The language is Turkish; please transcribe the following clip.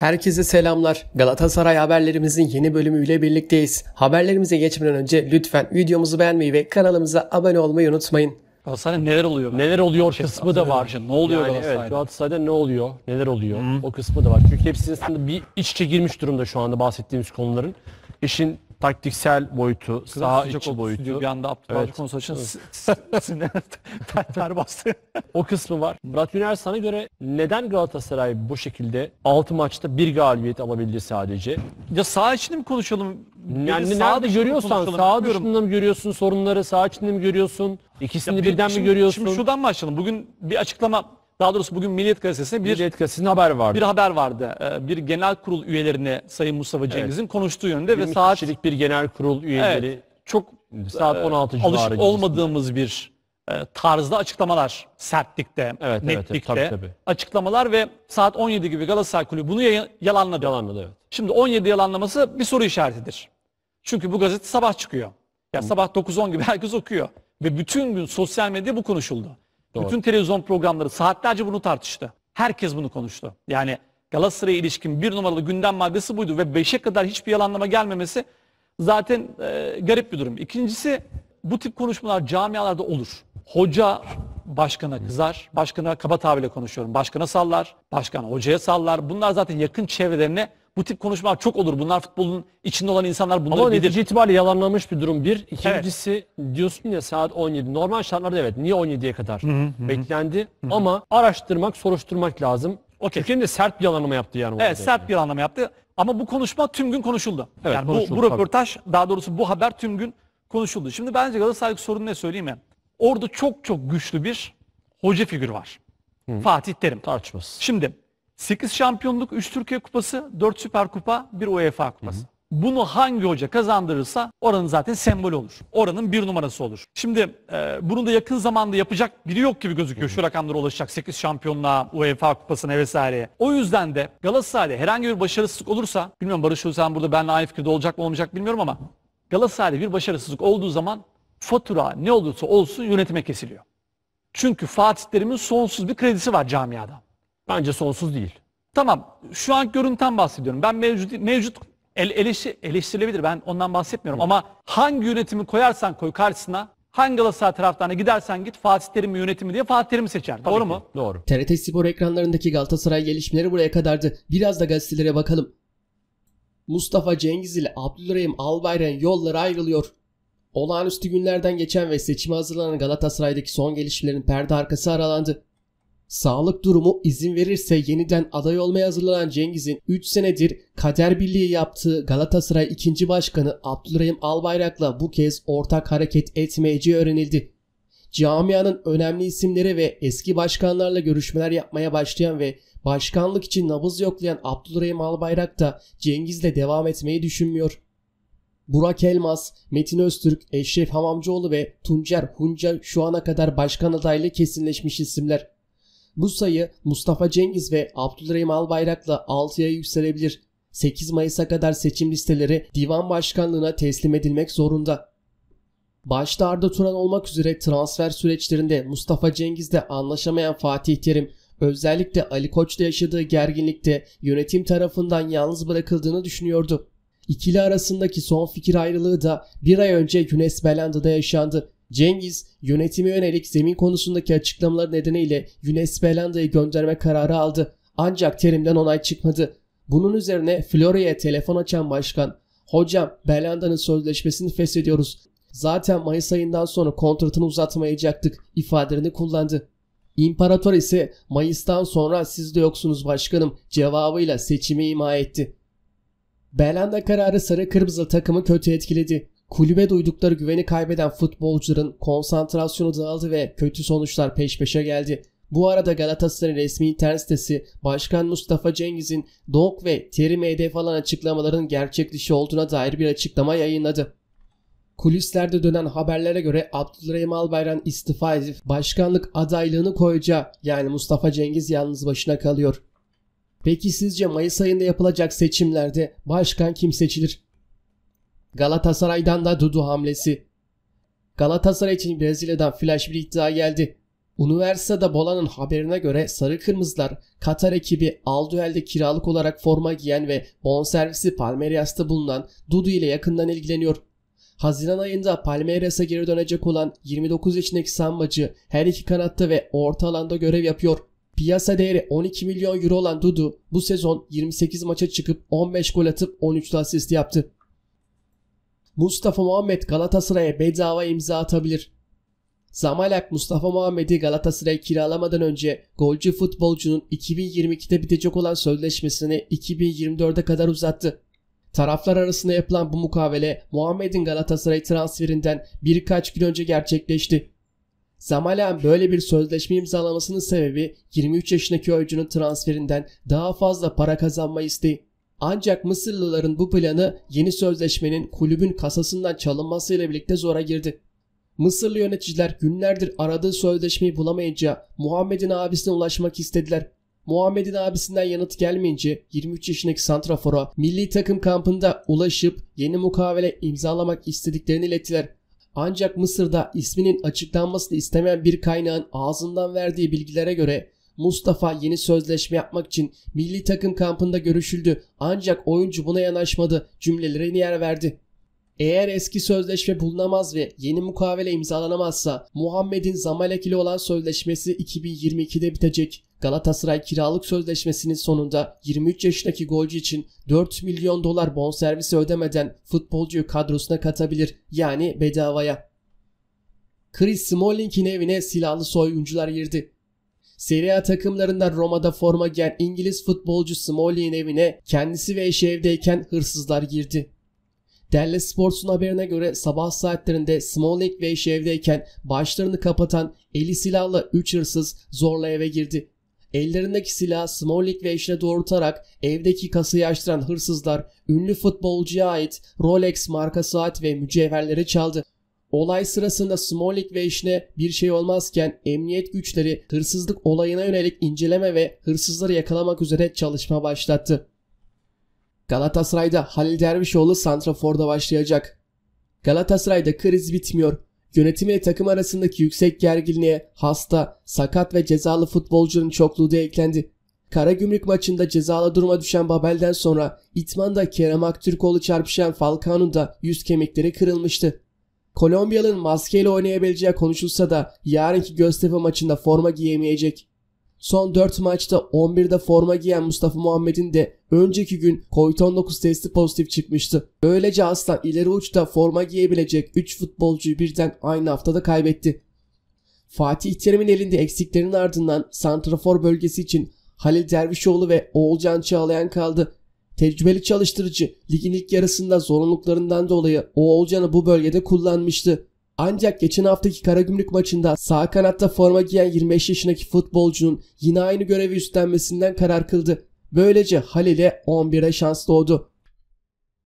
Herkese selamlar. Galatasaray haberlerimizin yeni bölümüyle birlikteyiz. Haberlerimize geçmeden önce lütfen videomuzu beğenmeyi ve kanalımıza abone olmayı unutmayın. Galatasaray'da neler oluyor? Ben? Neler oluyor şey, kısmı da var. Şimdi. Ne oluyor yani Galatasaray'da? Evet, Galatasaray'da ne oluyor? Neler oluyor? Hı. O kısmı da var. Çünkü hepsinin aslında bir iç içe girmiş durumda şu anda bahsettiğimiz konuların. İşin taktiksel boyutu, Kral saha içi boyutu. Stüdyo bir anda Abdülhacı evet. Konusaç'ın ter bastı. o kısmı var. Murat Güner sana göre neden Galatasaray bu şekilde 6 maçta bir galibiyet alabildi sadece? Ya sağ içinde mi konuşalım? Yani Biri nerede görüyorsan saha dışında mı görüyorsun sorunları, Sağ içinde mi görüyorsun? İkisini ya birden şimdi, mi görüyorsun? Şimdi şuradan başlayalım. Bugün bir açıklama daha doğrusu bugün Milliyet Gazetesi'nde bir, Milliyet Gazetesi'nin haber vardı. bir haber vardı. Ee, bir genel kurul üyelerine Sayın Mustafa Cengiz'in konuştuğu yönde ve saat kişilik bir genel kurul üyeleri çok saat 16 e, civarı alışık olmadığımız bir e, tarzda açıklamalar. Sertlikte, evet, evet, netlikte tabii, tabii. açıklamalar ve saat 17 gibi Galatasaray Kulübü bunu yayın- yalanladı. yalanladı evet. Şimdi 17 yalanlaması bir soru işaretidir. Çünkü bu gazete sabah çıkıyor. Ya sabah 9-10 gibi herkes okuyor. Ve bütün gün sosyal medya bu konuşuldu. Doğru. Bütün televizyon programları saatlerce bunu tartıştı. Herkes bunu konuştu. Yani Galatasaray'a ilişkin bir numaralı gündem maddesi buydu ve beşe kadar hiçbir yalanlama gelmemesi zaten e, garip bir durum. İkincisi bu tip konuşmalar camialarda olur. Hoca başkana kızar, başkana kaba tabirle konuşuyorum. Başkana sallar, başkan hocaya sallar. Bunlar zaten yakın çevrelerine bu tip konuşmalar çok olur. Bunlar futbolun içinde olan insanlar bunları Ama bilir. netice itibariyle yalanlanmış bir durum bir. İkincisi diyorsun ya saat 17. Normal şartlarda evet. Niye 17'ye kadar beklendi? Ama araştırmak, soruşturmak lazım. Okey. Türkiye'nin de sert bir yalanlama yaptı yani. Evet sert bir yalanlama yaptı. Ama bu konuşma tüm gün konuşuldu. Evet, yani konuşuldu, bu, bu tabii. daha doğrusu bu haber tüm gün konuşuldu. Şimdi bence Galatasaray'daki sorunu ne söyleyeyim mi? Orada çok çok güçlü bir hoca figürü var. Fatih Terim. Tartışmasız. Şimdi 8 şampiyonluk, 3 Türkiye Kupası, 4 Süper Kupa, 1 UEFA Kupası. Hı hı. Bunu hangi hoca kazandırırsa oranın zaten sembol olur. Oranın bir numarası olur. Şimdi e, bunu da yakın zamanda yapacak biri yok gibi gözüküyor. Şu rakamlara ulaşacak 8 şampiyonluğa, UEFA kupasına vesaireye. O yüzden de Galatasaray herhangi bir başarısızlık olursa, bilmiyorum Barış Özcan burada benimle aynı fikirde olacak mı olmayacak bilmiyorum ama Galatasaray bir başarısızlık olduğu zaman fatura ne olursa olsun yönetime kesiliyor. Çünkü Fatihlerimin sonsuz bir kredisi var camiada. Bence sonsuz değil. Tamam şu an görüntüden bahsediyorum. Ben mevcut, mevcut eleşi, eleştirilebilir ben ondan bahsetmiyorum. Hı. Ama hangi yönetimi koyarsan koy karşısına hangi Galatasaray taraftarına gidersen git Fatih Terim yönetimi diye Fatih Terim'i seçer. Tabii Doğru ki. mu? Doğru. TRT Spor ekranlarındaki Galatasaray gelişmeleri buraya kadardı. Biraz da gazetelere bakalım. Mustafa Cengiz ile Abdülrahim Albayrak'ın yolları ayrılıyor. Olağanüstü günlerden geçen ve seçime hazırlanan Galatasaray'daki son gelişmelerin perde arkası aralandı. Sağlık durumu izin verirse yeniden aday olmaya hazırlanan Cengiz'in 3 senedir kader birliği yaptığı Galatasaray 2. Başkanı Abdurrahim Albayrak'la bu kez ortak hareket etmeyeceği öğrenildi. Camianın önemli isimleri ve eski başkanlarla görüşmeler yapmaya başlayan ve başkanlık için nabız yoklayan Abdurrahim Albayrak da Cengiz'le devam etmeyi düşünmüyor. Burak Elmas, Metin Öztürk, Eşref Hamamcıoğlu ve Tuncer Hunca şu ana kadar başkan adaylığı kesinleşmiş isimler. Bu sayı Mustafa Cengiz ve Abdülrahim Albayrak'la 6'ya yükselebilir. 8 Mayıs'a kadar seçim listeleri divan başkanlığına teslim edilmek zorunda. Başta Arda Turan olmak üzere transfer süreçlerinde Mustafa Cengiz'le anlaşamayan Fatih Terim özellikle Ali Koç'ta yaşadığı gerginlikte yönetim tarafından yalnız bırakıldığını düşünüyordu. İkili arasındaki son fikir ayrılığı da bir ay önce Güneş Belanda'da yaşandı. Cengiz, yönetime yönelik zemin konusundaki açıklamalar nedeniyle Güneş Belanda'yı gönderme kararı aldı. Ancak Terim'den onay çıkmadı. Bunun üzerine Florya'ya telefon açan başkan, ''Hocam, Belanda'nın sözleşmesini feshediyoruz. Zaten Mayıs ayından sonra kontratını uzatmayacaktık.'' ifadelerini kullandı. İmparator ise Mayıs'tan sonra siz de yoksunuz başkanım cevabıyla seçimi ima etti. Belanda kararı sarı kırmızı takımı kötü etkiledi. Kulübe duydukları güveni kaybeden futbolcuların konsantrasyonu dağıldı ve kötü sonuçlar peş peşe geldi. Bu arada Galatasaray'ın resmi internet sitesi Başkan Mustafa Cengiz'in Donk ve Terim ED falan açıklamaların gerçek dışı olduğuna dair bir açıklama yayınladı. Kulislerde dönen haberlere göre Abdülrahim Albayrak istifa edip başkanlık adaylığını koyacağı yani Mustafa Cengiz yalnız başına kalıyor. Peki sizce Mayıs ayında yapılacak seçimlerde başkan kim seçilir? Galatasaray'dan da Dudu hamlesi. Galatasaray için Brezilya'dan flash bir iddia geldi. Üniversitede Bola'nın haberine göre Sarı Kırmızılar Katar ekibi Alduel'de kiralık olarak forma giyen ve bonservisi Palmeiras'ta bulunan Dudu ile yakından ilgileniyor. Haziran ayında Palmeiras'a geri dönecek olan 29 yaşındaki sambacı her iki kanatta ve orta alanda görev yapıyor. Piyasa değeri 12 milyon euro olan Dudu bu sezon 28 maça çıkıp 15 gol atıp 13 asist yaptı. Mustafa Muhammed Galatasaray'a bedava imza atabilir. Zamalak Mustafa Muhammed'i Galatasaray'a kiralamadan önce golcü futbolcunun 2022'de bitecek olan sözleşmesini 2024'e kadar uzattı. Taraflar arasında yapılan bu mukavele Muhammed'in Galatasaray transferinden birkaç gün önce gerçekleşti. Zamalak'ın böyle bir sözleşme imzalamasının sebebi 23 yaşındaki oyuncunun transferinden daha fazla para kazanma isteği. Ancak Mısırlıların bu planı yeni sözleşmenin kulübün kasasından çalınmasıyla birlikte zora girdi. Mısırlı yöneticiler günlerdir aradığı sözleşmeyi bulamayınca Muhammed'in abisine ulaşmak istediler. Muhammed'in abisinden yanıt gelmeyince 23 yaşındaki Santrafor'a milli takım kampında ulaşıp yeni mukavele imzalamak istediklerini ilettiler. Ancak Mısır'da isminin açıklanmasını istemeyen bir kaynağın ağzından verdiği bilgilere göre Mustafa yeni sözleşme yapmak için milli takım kampında görüşüldü ancak oyuncu buna yanaşmadı Cümlelerini yer verdi. Eğer eski sözleşme bulunamaz ve yeni mukavele imzalanamazsa Muhammed'in Zamalek ile olan sözleşmesi 2022'de bitecek. Galatasaray kiralık sözleşmesinin sonunda 23 yaşındaki golcü için 4 milyon dolar bonservisi ödemeden futbolcuyu kadrosuna katabilir yani bedavaya. Chris Smalling'in evine silahlı soyguncular girdi. Serie A takımlarından Roma'da forma giyen İngiliz futbolcu Smalley'in evine kendisi ve eşi evdeyken hırsızlar girdi. Dallas Sports'un haberine göre sabah saatlerinde Smalling ve eşi evdeyken başlarını kapatan eli silahlı 3 hırsız zorla eve girdi. Ellerindeki silah Smalling ve eşine doğrultarak evdeki kasayı açtıran hırsızlar ünlü futbolcuya ait Rolex marka saat ve mücevherleri çaldı. Olay sırasında Smolik ve eşine bir şey olmazken emniyet güçleri hırsızlık olayına yönelik inceleme ve hırsızları yakalamak üzere çalışma başlattı. Galatasaray'da Halil Dervişoğlu Santrafor'da başlayacak. Galatasaray'da kriz bitmiyor. Yönetim ve takım arasındaki yüksek gerginliğe hasta, sakat ve cezalı futbolcunun çokluğu da eklendi. Karagümrük maçında cezalı duruma düşen Babel'den sonra İtman'da Kerem Aktürkoğlu çarpışan Falcao'nun da yüz kemikleri kırılmıştı. Kolombiyalı'nın maskeyle oynayabileceği konuşulsa da yarınki Göztepe maçında forma giyemeyecek. Son 4 maçta 11'de forma giyen Mustafa Muhammed'in de önceki gün COVID-19 testi pozitif çıkmıştı. Böylece Aslan ileri uçta forma giyebilecek 3 futbolcuyu birden aynı haftada kaybetti. Fatih Terim'in elinde eksiklerin ardından Santrafor bölgesi için Halil Dervişoğlu ve Oğulcan Çağlayan kaldı. Tecrübeli çalıştırıcı ligin ilk yarısında zorunluluklarından dolayı Oğulcan'ı bu bölgede kullanmıştı. Ancak geçen haftaki Karagümrük maçında sağ kanatta forma giyen 25 yaşındaki futbolcunun yine aynı görevi üstlenmesinden karar kıldı. Böylece Halil'e 11'e şans doğdu.